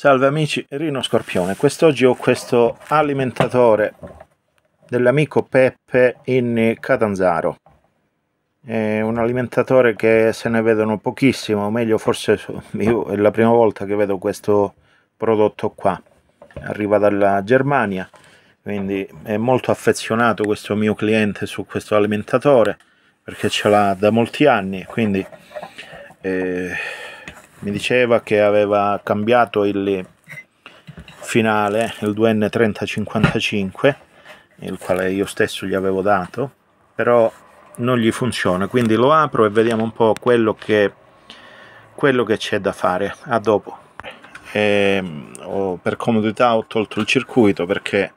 Salve amici, Rino Scorpione. Quest'oggi ho questo alimentatore dell'amico Peppe in Catanzaro. È un alimentatore che se ne vedono pochissimo, o meglio forse io è la prima volta che vedo questo prodotto qua. Arriva dalla Germania, quindi è molto affezionato questo mio cliente su questo alimentatore perché ce l'ha da molti anni, quindi... Eh mi diceva che aveva cambiato il finale, il 2N3055, il quale io stesso gli avevo dato, però non gli funziona, quindi lo apro e vediamo un po' quello che quello che c'è da fare. A dopo. E, ehm, oh, per comodità ho tolto il circuito perché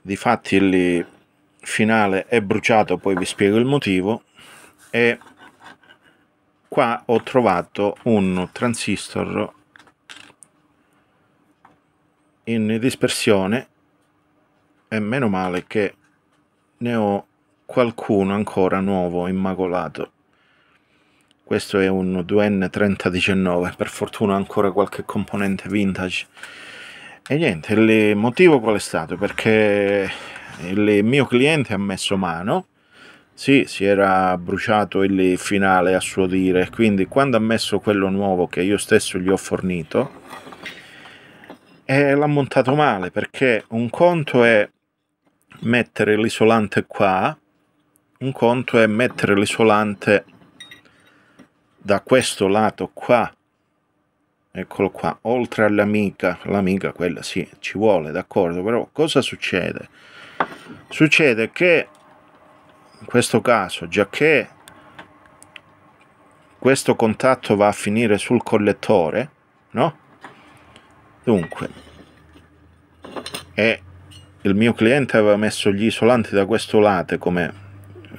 di fatti il finale è bruciato, poi vi spiego il motivo e qua ho trovato un transistor in dispersione e meno male che ne ho qualcuno ancora nuovo immacolato questo è un 2N3019 per fortuna ancora qualche componente vintage e niente il motivo qual è stato perché il mio cliente ha messo mano sì, si era bruciato il finale a suo dire, quindi quando ha messo quello nuovo che io stesso gli ho fornito, eh, l'ha montato male perché un conto è mettere l'isolante qua, un conto è mettere l'isolante da questo lato qua, eccolo qua, oltre all'amica, l'amica quella sì, ci vuole, d'accordo, però cosa succede? Succede che in questo caso, già che questo contatto va a finire sul collettore, no? Dunque, e il mio cliente aveva messo gli isolanti da questo lato come,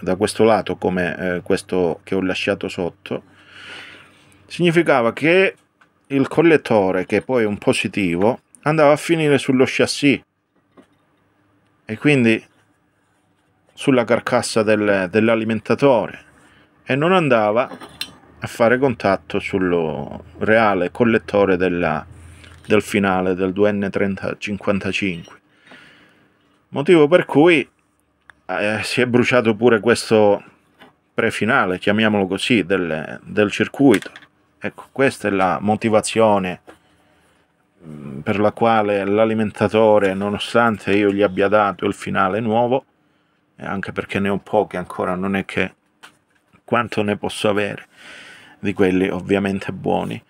da questo, lato come eh, questo che ho lasciato sotto, significava che il collettore, che poi è un positivo, andava a finire sullo chassis e quindi sulla carcassa del, dell'alimentatore e non andava a fare contatto sul reale collettore della, del finale del 2N3055. Motivo per cui eh, si è bruciato pure questo prefinale, chiamiamolo così, del, del circuito. Ecco, questa è la motivazione mm, per la quale l'alimentatore, nonostante io gli abbia dato il finale nuovo, eh, anche perché ne ho pochi ancora, non è che quanto ne posso avere di quelli ovviamente buoni.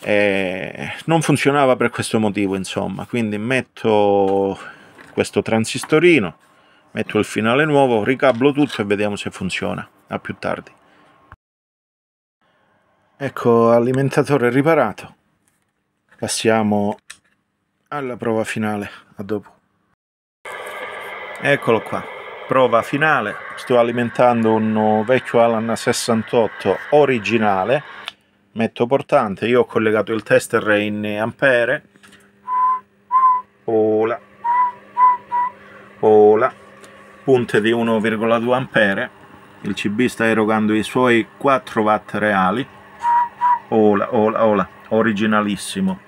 E non funzionava per questo motivo, insomma, quindi metto questo transistorino, metto il finale nuovo, ricablo tutto e vediamo se funziona. A più tardi. Ecco, alimentatore riparato. Passiamo alla prova finale, a dopo. Eccolo qua prova finale sto alimentando un vecchio Alan 68 originale metto portante io ho collegato il tester in ampere ola ola punte di 1,2 ampere il cb sta erogando i suoi 4 watt reali ola ola ola originalissimo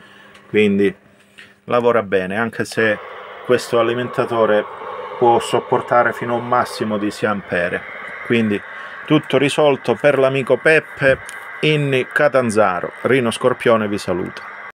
quindi lavora bene anche se questo alimentatore può sopportare fino a un massimo di 6 ampere quindi tutto risolto per l'amico Peppe Inni Catanzaro Rino Scorpione vi saluta